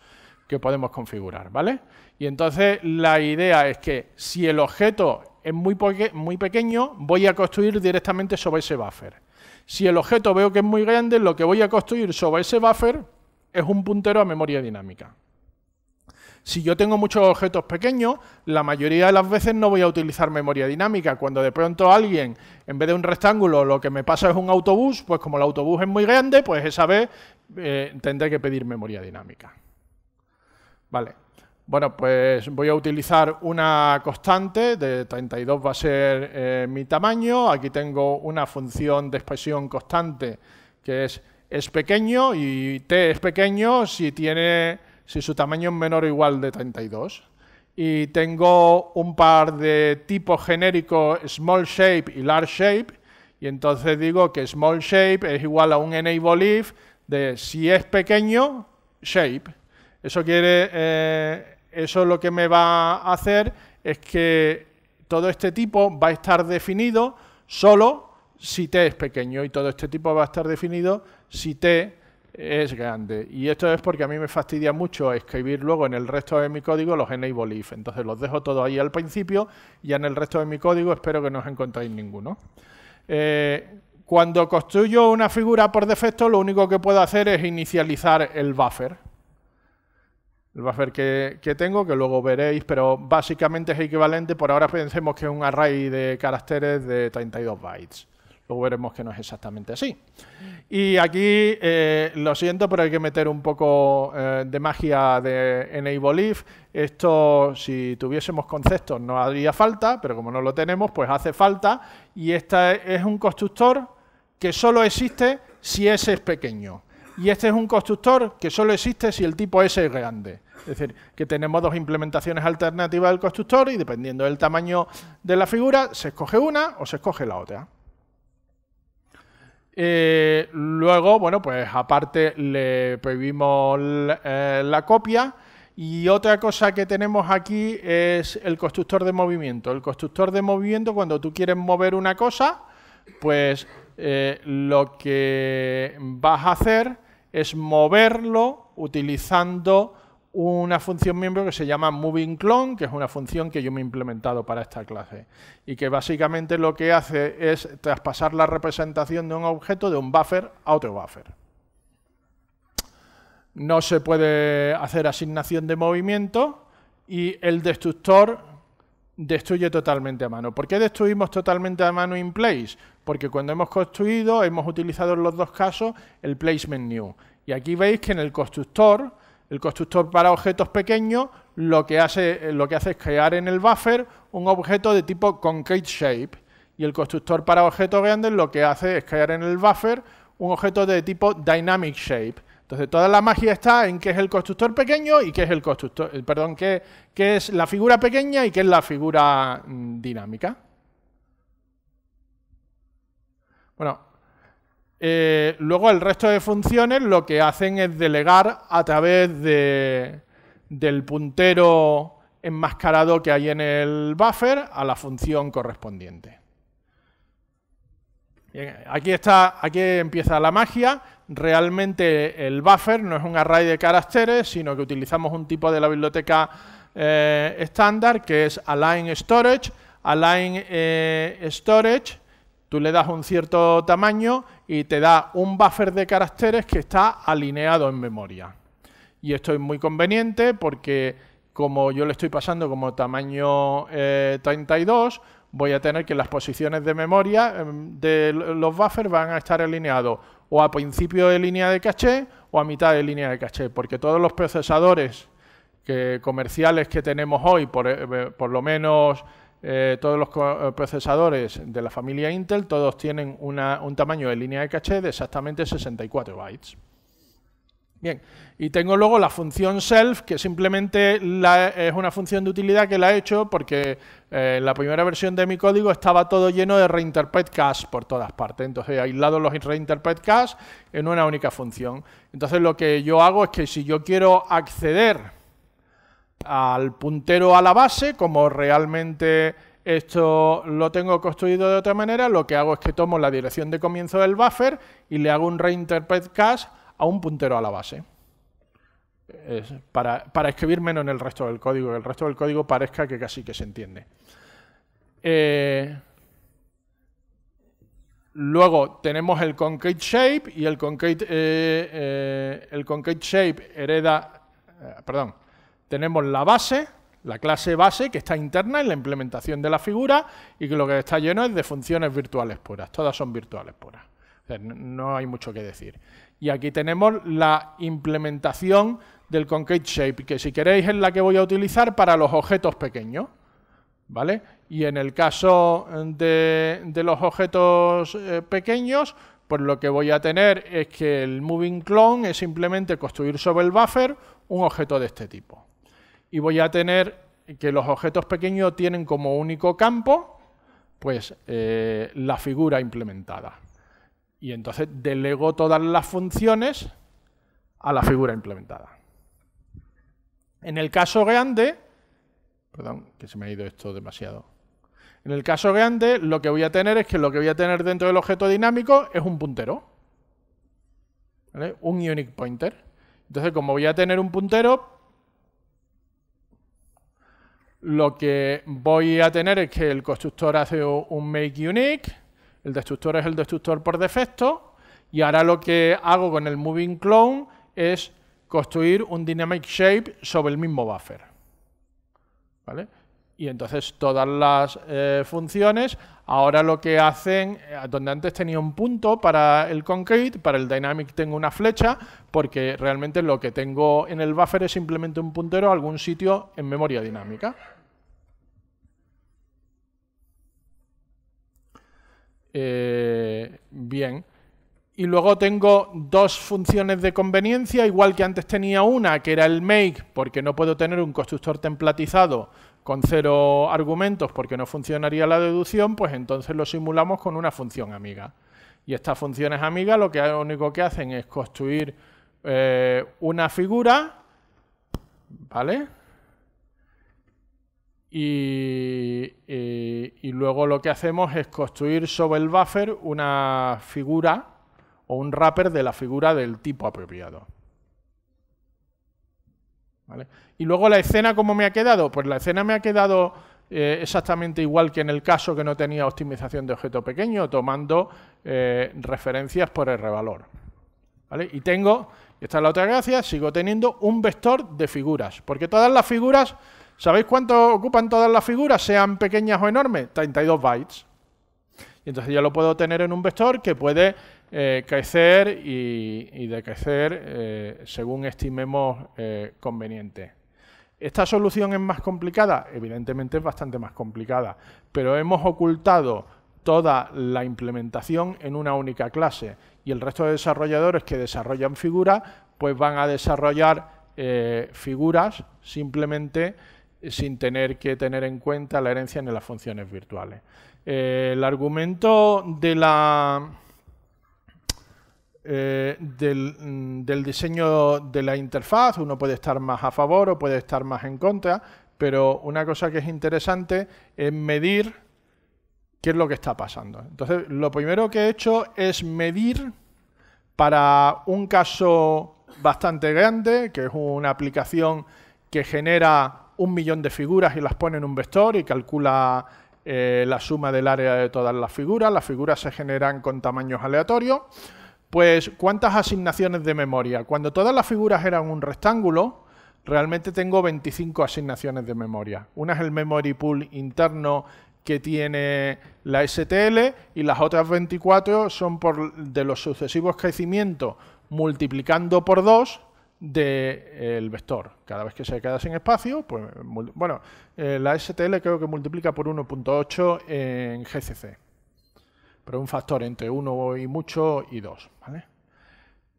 que podemos configurar, ¿vale? Y entonces la idea es que si el objeto es muy, muy pequeño, voy a construir directamente sobre ese buffer. Si el objeto veo que es muy grande, lo que voy a construir sobre ese buffer es un puntero a memoria dinámica. Si yo tengo muchos objetos pequeños, la mayoría de las veces no voy a utilizar memoria dinámica. Cuando de pronto alguien, en vez de un rectángulo, lo que me pasa es un autobús, pues como el autobús es muy grande, pues esa vez eh, tendré que pedir memoria dinámica. Vale. Bueno, pues voy a utilizar una constante, de 32 va a ser eh, mi tamaño, aquí tengo una función de expresión constante que es es pequeño y t es pequeño si tiene si su tamaño es menor o igual de 32. Y tengo un par de tipos genéricos small shape y large shape. Y entonces digo que small shape es igual a un enable if de si es pequeño, shape. Eso quiere, eh, eso lo que me va a hacer es que todo este tipo va a estar definido solo si t es pequeño y todo este tipo va a estar definido si t es grande. Y esto es porque a mí me fastidia mucho escribir luego en el resto de mi código los enable if. Entonces los dejo todos ahí al principio y en el resto de mi código espero que no os encontréis ninguno. Eh, cuando construyo una figura por defecto, lo único que puedo hacer es inicializar el buffer. El buffer que, que tengo, que luego veréis, pero básicamente es equivalente, por ahora pensemos que es un array de caracteres de 32 bytes veremos que no es exactamente así. Y aquí, eh, lo siento, pero hay que meter un poco eh, de magia de enable if. Esto, si tuviésemos conceptos, no haría falta, pero como no lo tenemos, pues hace falta. Y este es un constructor que solo existe si S es pequeño. Y este es un constructor que solo existe si el tipo S es grande. Es decir, que tenemos dos implementaciones alternativas del constructor y dependiendo del tamaño de la figura, se escoge una o se escoge la otra. Eh, luego, bueno, pues aparte le prohibimos eh, la copia. Y otra cosa que tenemos aquí es el constructor de movimiento. El constructor de movimiento, cuando tú quieres mover una cosa, pues eh, lo que vas a hacer es moverlo utilizando una función miembro que se llama moving clone, que es una función que yo me he implementado para esta clase y que básicamente lo que hace es traspasar la representación de un objeto de un buffer a otro buffer. No se puede hacer asignación de movimiento y el destructor destruye totalmente a mano. ¿Por qué destruimos totalmente a mano in place? Porque cuando hemos construido, hemos utilizado en los dos casos el placement new. Y aquí veis que en el constructor el constructor para objetos pequeños lo que hace, lo que hace es crear en el buffer un objeto de tipo concrete shape y el constructor para objetos grandes lo que hace es crear en el buffer un objeto de tipo dynamic shape. Entonces, toda la magia está en qué es el constructor pequeño y qué es el constructor, eh, perdón, qué es la figura pequeña y qué es la figura mm, dinámica. Bueno, eh, luego el resto de funciones lo que hacen es delegar a través del puntero enmascarado que hay en el buffer a la función correspondiente. aquí, está, aquí empieza la magia. Realmente el buffer no es un array de caracteres, sino que utilizamos un tipo de la biblioteca eh, estándar que es alignStorage. storage. Eh, storage Tú le das un cierto tamaño y te da un buffer de caracteres que está alineado en memoria. Y esto es muy conveniente porque como yo le estoy pasando como tamaño 32, eh, voy a tener que las posiciones de memoria em, de los buffers van a estar alineados o a principio de línea de caché o a mitad de línea de caché, porque todos los procesadores comerciales que tenemos hoy, por eh, lo menos eh, todos los eh, procesadores de la familia Intel, todos tienen un tamaño de línea de caché de exactamente 64 bytes. Bien, y tengo luego la función self, que simplemente es una función de utilidad que la he hecho porque en eh, la primera versión de mi código estaba todo lleno de reinterpret cache por todas partes. Entonces he aislado los reinterpret cache en una única función. Entonces lo que yo hago es que si yo quiero acceder al puntero a la base, como realmente esto lo tengo construido de otra manera, lo que hago es que tomo la dirección de comienzo del buffer y le hago un reinterpret cache a un puntero a la base. para, escribir menos en el resto del código, que el resto del código parezca que casi que se entiende. Eh, luego tenemos el concrete shape y el concrete, eh, eh, el concrete shape hereda, perdón, tenemos la base, la clase base que está interna en la implementación de la figura y que lo que está lleno es de funciones virtuales puras. Todas son virtuales puras. no hay mucho que decir. Y aquí tenemos la implementación del concrete shape, que si queréis es la que voy a utilizar para los objetos pequeños. ¿Vale? Y en el caso de, los objetos eh, pequeños, pues lo que voy a tener es que el moving clone es simplemente construir sobre el buffer un objeto de este tipo y voy a tener que los objetos pequeños tienen como único campo pues eh, la figura implementada. Y entonces delego todas las funciones a la figura implementada. En el caso grande, perdón, que se me ha ido esto demasiado. En el caso grande, lo que voy a tener es que lo que voy a tener dentro del objeto dinámico es un puntero. Un unique pointer. Entonces, como voy a tener un puntero, lo que voy a tener es que el constructor hace un make unique, el destructor es el destructor por defecto, y ahora lo que hago con el moving clone es construir un dynamic shape sobre el mismo buffer. ¿Vale? Y entonces todas las eh, funciones ahora lo que hacen, eh, donde antes tenía un punto para el concrete, para el dynamic tengo una flecha, porque realmente lo que tengo en el buffer es simplemente un puntero a algún sitio en memoria dinámica. Eh, bien. Y luego tengo dos funciones de conveniencia, igual que antes tenía una, que era el make, porque no puedo tener un constructor templatizado con cero argumentos porque no funcionaría la deducción, pues entonces lo simulamos con una función amiga. Y estas funciones amigas lo, que, único que hacen es construir eh, una figura, ¿vale? Eh, y, luego lo que hacemos es construir sobre el buffer una figura o un wrapper de la figura del tipo apropiado. Y luego la escena, ¿cómo me ha quedado? Pues la escena me ha quedado eh, exactamente igual que en el caso que no tenía optimización de objeto pequeño, tomando eh, referencias por el revalor. Y tengo, esta es la otra gracia, sigo teniendo un vector de figuras, porque todas las figuras ¿Sabéis cuánto ocupan todas las figuras, sean pequeñas o enormes? 32 bytes. Y entonces ya lo puedo tener en un vector que puede eh, crecer y, y decrecer eh, según estimemos eh, conveniente. ¿Esta solución es más complicada? Evidentemente es bastante más complicada, pero hemos ocultado toda la implementación en una única clase y el resto de desarrolladores que desarrollan figuras pues van a desarrollar figuras simplemente sin tener que tener en cuenta la herencia en las funciones virtuales. Eh, el argumento eh, del, mm, del, diseño de la interfaz, uno puede estar más a favor o puede estar más en contra, pero una cosa que es interesante es medir qué es lo que está pasando. Entonces, lo primero que he hecho es medir para un caso bastante grande, que es una aplicación que genera un millón de figuras y las pone en un vector y calcula eh, la suma del área de todas las figuras. Las figuras se generan con tamaños aleatorios. Pues, ¿cuántas asignaciones de memoria? Cuando todas las figuras eran un rectángulo, realmente tengo 25 asignaciones de memoria. Una es el memory pool interno que tiene la STL y las otras 24 son por, de los sucesivos crecimientos multiplicando por 2 del el vector. Cada vez que se queda sin espacio, pues bueno, eh, la STL creo que multiplica por 1.8 en GCC, pero un factor entre 1 y mucho y 2.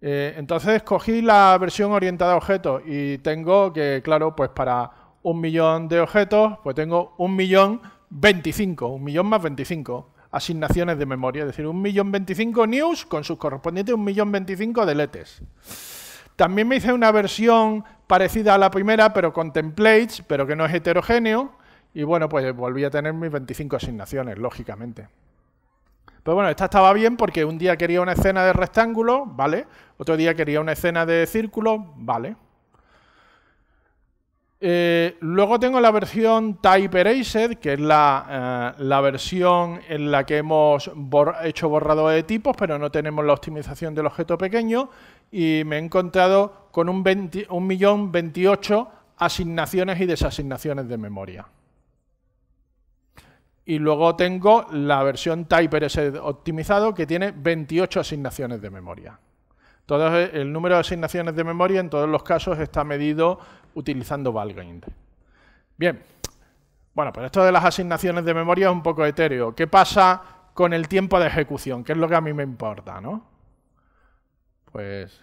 Eh, entonces cogí la versión orientada a objetos y tengo que, claro, pues para un millón de objetos, pues tengo un millón 25, un millón más 25 asignaciones de memoria, es decir, un millón 25 news con sus correspondientes un millón 25 deletes. También me hice una versión parecida a la primera, pero con templates, pero que no es heterogéneo. Y bueno, pues volví a tener mis 25 asignaciones, lógicamente. Pero bueno, esta estaba bien porque un día quería una escena de rectángulo, ¿vale? Otro día quería una escena de círculo, ¿vale? Eh, luego tengo la versión Type Erased, que es eh, la, versión en la que hemos hecho borrado de tipos, pero no tenemos la optimización del objeto pequeño. Y me he encontrado con un, millón asignaciones y desasignaciones de memoria. Y luego tengo la versión Type Erased optimizado, que tiene 28 asignaciones de memoria. el número de asignaciones de memoria en todos los casos está medido utilizando Valgrind. Bien, bueno, pues esto de las asignaciones de memoria es un poco etéreo. ¿Qué pasa con el tiempo de ejecución? ¿Qué es lo que a mí me importa, no? Pues,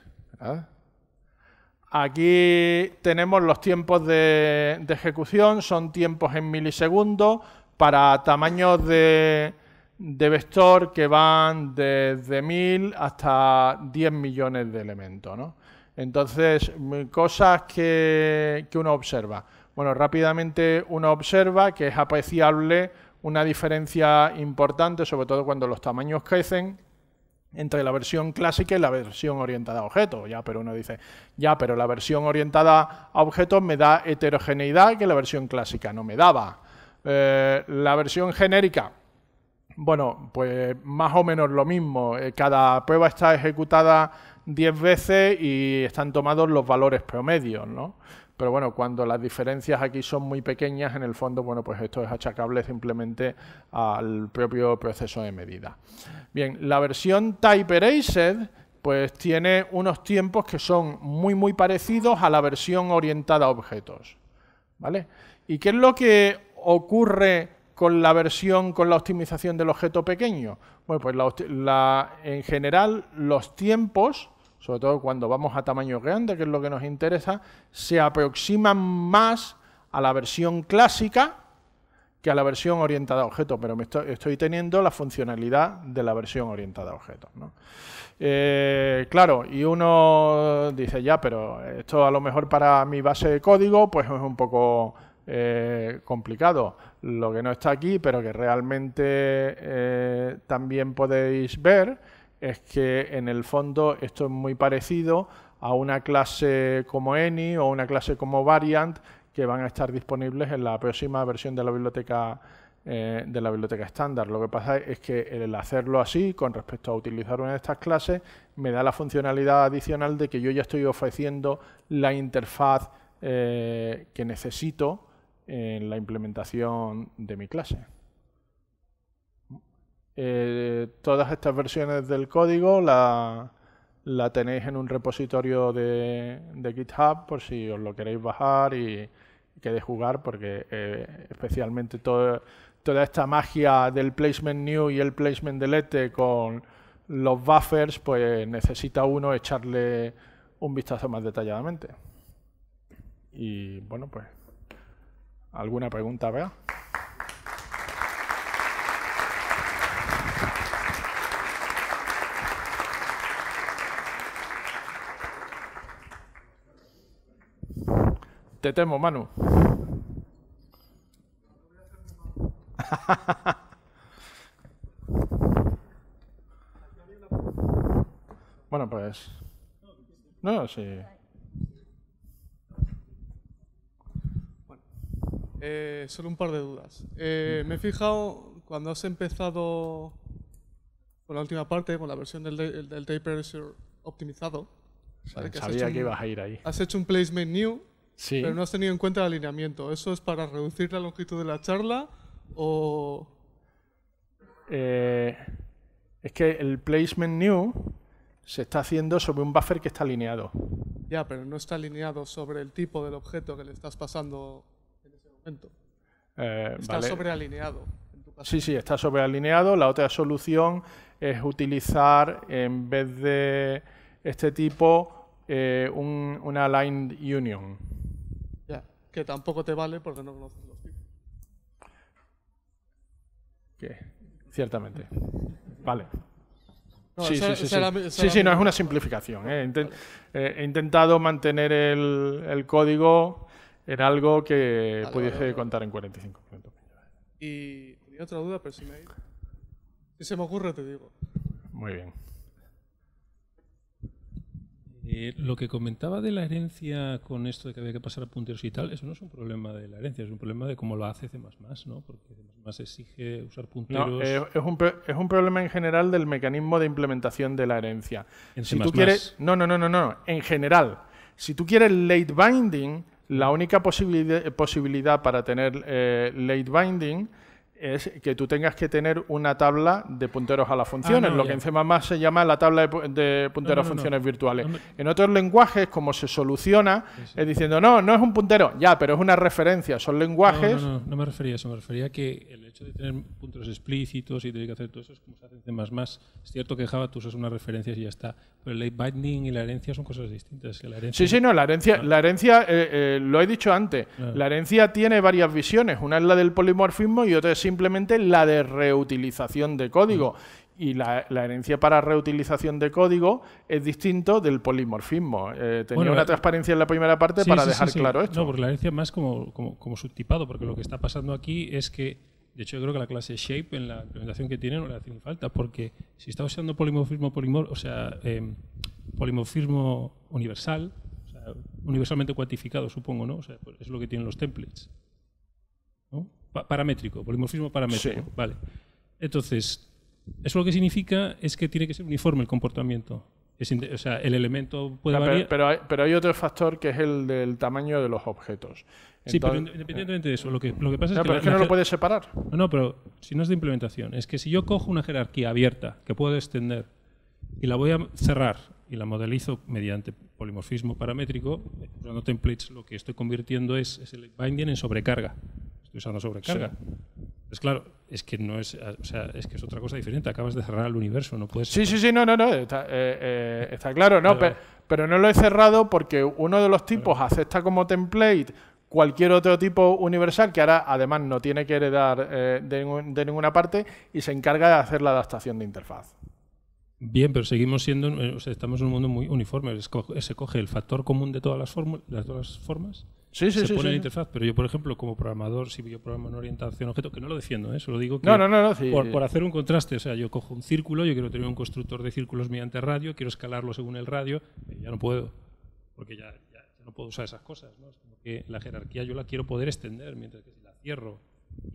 Aquí tenemos los tiempos de, ejecución, son tiempos en milisegundos para tamaños de, de vector que van desde 1000 hasta 10 millones de elementos. ¿no? Entonces, mm, cosas que, uno observa. Bueno, rápidamente uno observa que es apreciable una diferencia importante, sobre todo cuando los tamaños crecen, entre la versión clásica y la versión orientada a objetos. Ya, pero uno dice, ya, pero la versión orientada a objetos me da heterogeneidad que la versión clásica no me daba. Eh, la versión genérica, bueno, pues más o menos lo mismo. Eh, cada prueba está ejecutada 10 veces y están tomados los valores promedios, ¿no? Pero bueno, cuando las diferencias aquí son muy pequeñas, en el fondo, bueno, pues esto es achacable simplemente al propio proceso de medida. Bien, la versión Type Erased, pues tiene unos tiempos que son muy, muy parecidos a la versión orientada a objetos, ¿vale? ¿Y qué es lo que ocurre con la versión, con la optimización del objeto pequeño? Bueno, pues en general los tiempos sobre todo cuando vamos a tamaño grande, que es lo que nos interesa, se aproximan más a la versión clásica que a la versión orientada a objetos, pero me estoy, teniendo la funcionalidad de la versión orientada a objetos. Eh, claro, y uno dice, ya, pero esto a lo mejor para mi base de código, pues es un poco eh, complicado. Lo que no está aquí, pero que realmente eh, también podéis ver, es que en el fondo esto es muy parecido a una clase como any o una clase como variant que van a estar disponibles en la próxima versión de la biblioteca eh, de la biblioteca estándar. Lo que pasa es que el hacerlo así con respecto a utilizar una de estas clases me da la funcionalidad adicional de que yo ya estoy ofreciendo la interfaz eh, que necesito en la implementación de mi clase. Eh, todas estas versiones del código la, tenéis en un repositorio de, GitHub por si os lo queréis bajar y, queréis jugar, porque eh, especialmente todo, toda esta magia del placement new y el placement delete con los buffers, pues necesita uno echarle un vistazo más detalladamente. Y bueno, pues, ¿alguna pregunta, Vea? Te temo, Manu. bueno, pues... No, sí. Eh, solo un par de dudas. Eh, me he fijado cuando has empezado con la última parte, con la versión del, del, optimizado. Sabía que, ibas a ir ahí. Has hecho un placement new pero no has tenido en cuenta el alineamiento. ¿Eso es para reducir la longitud de la charla o...? Eh, es que el placement new se está haciendo sobre un buffer que está alineado. Ya, pero no está alineado sobre el tipo del objeto que le estás pasando en ese momento. Eh, está sobrealineado. Sí, sí, está sobrealineado. La otra solución es utilizar, en vez de este tipo, eh, un, una aligned union que tampoco te vale porque no conoces los tipos. ¿Qué? Ciertamente. Vale. sí, sí, sí, sí, sí, no, es una simplificación. ¿eh? Eh, he intentado mantener el, código en algo que pudiese contar en 45 minutos. Y otra duda, pero Si se me ocurre, te digo. Muy bien. Eh, lo que comentaba de la herencia con esto de que había que pasar a punteros y tal, eso no es un problema de la herencia, es un problema de cómo lo hace C++, ¿no? Porque C++ exige usar punteros... No, eh, es, un, es, un, problema en general del mecanismo de implementación de la herencia. En si tú quieres... No, no, no, no, no, en general. Si tú quieres late binding, la única posibilidad, posibilidad para tener eh, late binding es que tú tengas que tener una tabla de punteros a las funciones, ah, lo que en C++ se llama la tabla de, punteros a funciones virtuales. En otros lenguajes, como se soluciona, es diciendo, no, no es un puntero, ya, pero es una referencia, son lenguajes... No, no, me refería a eso, me refería a que el hecho de tener punteros explícitos y tener que hacer todo eso es como se hace en C++. Es cierto que Java tú usas una referencia y ya está, pero el late binding y la herencia son cosas distintas. Que la herencia, sí, sí, no, la herencia, ah. la herencia eh, eh, lo he dicho antes, ah. la herencia tiene varias visiones, una es la del polimorfismo y otra es simplemente la de reutilización de código. Mm. Y la, herencia para reutilización de código es distinto del polimorfismo. Eh, tenía una transparencia en la primera parte para dejar claro esto. No, porque la herencia más como, subtipado, porque lo que está pasando aquí es que de hecho, yo creo que la clase Shape en la implementación que tiene no le hace falta, porque si está usando polimorfismo, polimor, o sea, em, polimorfismo universal, universalmente cuantificado, supongo, ¿no? Pues es lo que tienen los templates. ¿no? paramétrico, polimorfismo paramétrico. Vale. Entonces, eso lo que significa es que tiene que ser uniforme el comportamiento. o sea, el elemento puede variar. Pero, hay, otro factor que es el del tamaño de los objetos. sí, pero independientemente de eso, lo que, lo que pasa es que. Pero no lo puedes separar. No, no, pero si no es de implementación, es que si yo cojo una jerarquía abierta que puedo extender y la voy a cerrar y la modelizo mediante polimorfismo paramétrico, usando templates, lo que estoy convirtiendo es el binding en sobrecarga esa no sobrecarga. Es pues claro, es que no es, o sea, es que es otra cosa diferente. Acabas de cerrar el universo, no puedes. Sí, sí, sí, no, no, no, está, eh, eh, claro, no, pero, no lo he cerrado porque uno de los tipos acepta como template cualquier otro tipo universal que ahora además no tiene que heredar eh, de, ninguna parte y se encarga de hacer la adaptación de interfaz. Bien, pero seguimos siendo, o sea, estamos en un mundo muy uniforme. Se coge el factor común de todas las, de todas las formas Sí, sí, se pone la interfaz, pero yo, por ejemplo, como programador, si yo programo en orientación objeto, que no lo defiendo, ¿eh? lo digo que por, hacer un contraste, o sea, yo cojo un círculo, yo quiero tener un constructor de círculos mediante radio, quiero escalarlo según el radio, eh, ya no puedo, porque ya, ya, no puedo usar esas cosas, ¿no? Es como que la jerarquía yo la quiero poder extender, mientras que si la cierro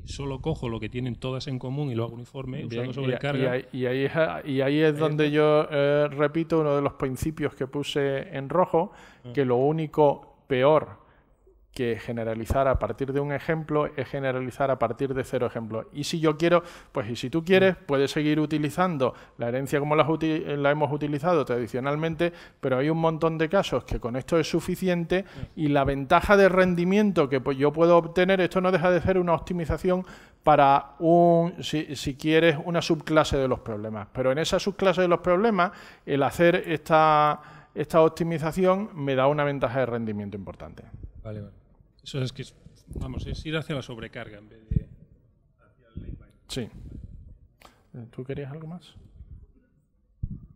y solo cojo lo que tienen todas en común y lo hago uniforme usando sobrecarga. Y, y, ahí, y, ahí, es donde yo eh, repito uno de los principios que puse en rojo, ah. que lo único peor que generalizar a partir de un ejemplo es generalizar a partir de cero ejemplos. Y si yo quiero, pues y si tú quieres, mm. puedes seguir utilizando la herencia como la, la hemos utilizado tradicionalmente, pero hay un montón de casos que con esto es suficiente mm. y la ventaja de rendimiento que pues, yo puedo obtener, esto no deja de ser una optimización para un, si, quieres, una subclase de los problemas. Pero en esa subclase de los problemas, el hacer esta, esta optimización me da una ventaja de rendimiento importante. Vale, vale. Eso es que, vamos, es ir hacia la sobrecarga en vez de hacia el late Sí. Eh, ¿Tú querías algo más?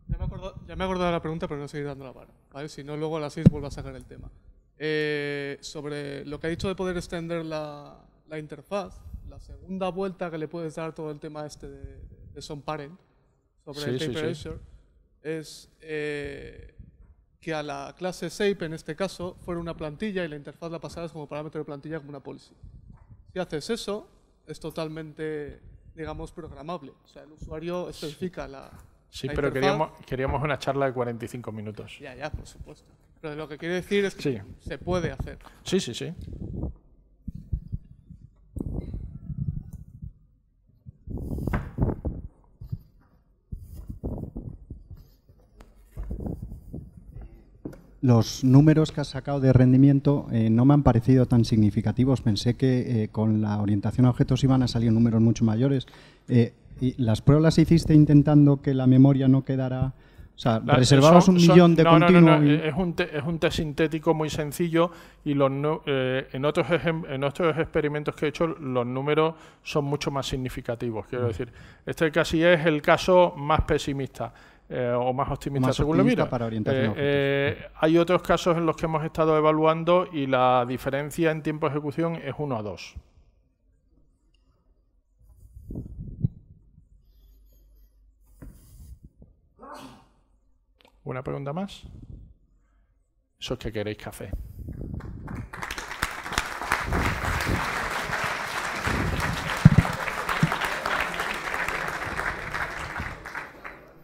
Ya me, he acordado de la pregunta, pero no seguir dando la vara. ¿vale? Si no, luego a las 6 vuelvo a sacar el tema. Eh, sobre lo que ha dicho de poder extender la, interfaz, la segunda vuelta que le puedes dar todo el tema este de, de son parent sobre el paper es eh, que a la clase shape en este caso, fuera una plantilla y la interfaz la pasaras como parámetro de plantilla, como una policy. Si haces eso, es totalmente, digamos, programable. O sea, el usuario especifica la. Sí, pero queríamos, queríamos una charla de 45 minutos. Ya, ya, por supuesto. Pero lo que quiere decir es que se puede hacer. Sí, sí, sí. los números que has sacado de rendimiento eh, no me han parecido tan significativos. Pensé que eh, con la orientación a objetos iban a salir números mucho mayores. Eh, y ¿Las pruebas las hiciste intentando que la memoria no quedara... O sea, la, un millón de no, no, es, un es, un test sintético muy sencillo y los, en, otros en otros experimentos que he hecho los números son mucho más significativos. Quiero mm. decir, este casi es el caso más pesimista. Eh, o más optimista, según lo mira. Eh, eh, hay otros casos en los que hemos estado evaluando y la diferencia en tiempo de ejecución es 1 a 2. ¿Una pregunta más? Eso es que queréis café.